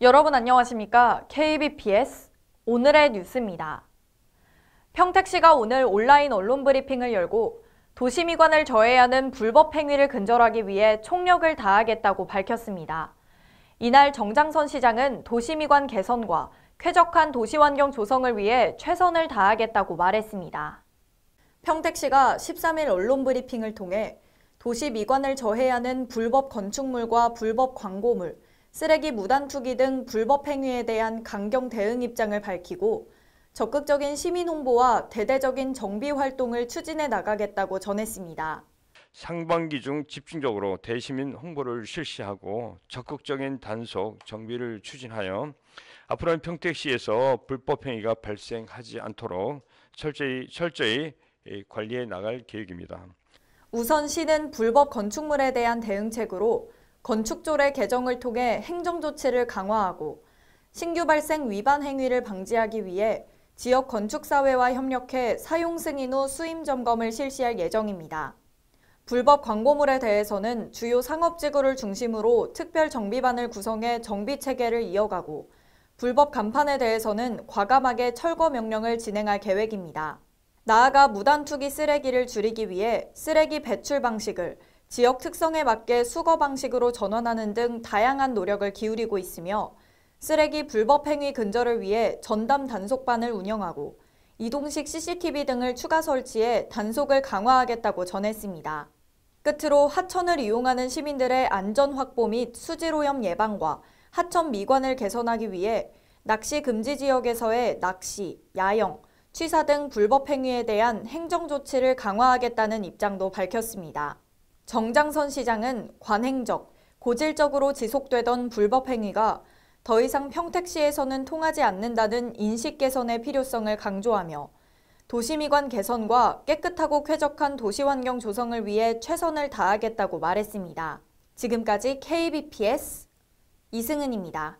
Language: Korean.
여러분 안녕하십니까? KBPS 오늘의 뉴스입니다. 평택시가 오늘 온라인 언론 브리핑을 열고 도시미관을 저해하는 불법 행위를 근절하기 위해 총력을 다하겠다고 밝혔습니다. 이날 정장선 시장은 도시미관 개선과 쾌적한 도시환경 조성을 위해 최선을 다하겠다고 말했습니다. 평택시가 13일 언론 브리핑을 통해 도시미관을 저해하는 불법 건축물과 불법 광고물, 쓰레기 무단 투기 등 불법 행위에 대한 강경 대응 입장을 밝히고 적극적인 시민 홍보와 대대적인 정비 활동을 추진해 나가겠다고 전했습니다. 상반기 중 집중적으로 대시민 홍보를 실시하고 적극적인 단속 정비를 추진하여 앞으로는 평택시에서 불법 행위가 발생하지 않도록 철저히 철저히 예, 관리해 나갈 계획입니다. 우선 시는 불법 건축물에 대한 대응책으로 건축조례 개정을 통해 행정조치를 강화하고 신규 발생 위반 행위를 방지하기 위해 지역 건축사회와 협력해 사용 승인 후 수임 점검을 실시할 예정입니다. 불법 광고물에 대해서는 주요 상업지구를 중심으로 특별 정비반을 구성해 정비 체계를 이어가고 불법 간판에 대해서는 과감하게 철거 명령을 진행할 계획입니다. 나아가 무단투기 쓰레기를 줄이기 위해 쓰레기 배출 방식을 지역 특성에 맞게 수거 방식으로 전환하는 등 다양한 노력을 기울이고 있으며 쓰레기 불법 행위 근절을 위해 전담 단속반을 운영하고 이동식 CCTV 등을 추가 설치해 단속을 강화하겠다고 전했습니다. 끝으로 하천을 이용하는 시민들의 안전 확보 및 수질오염 예방과 하천 미관을 개선하기 위해 낚시 금지 지역에서의 낚시, 야영, 취사 등 불법 행위에 대한 행정 조치를 강화하겠다는 입장도 밝혔습니다. 정장선 시장은 관행적, 고질적으로 지속되던 불법 행위가 더 이상 평택시에서는 통하지 않는다는 인식 개선의 필요성을 강조하며 도시미관 개선과 깨끗하고 쾌적한 도시환경 조성을 위해 최선을 다하겠다고 말했습니다. 지금까지 KBPS 이승은입니다.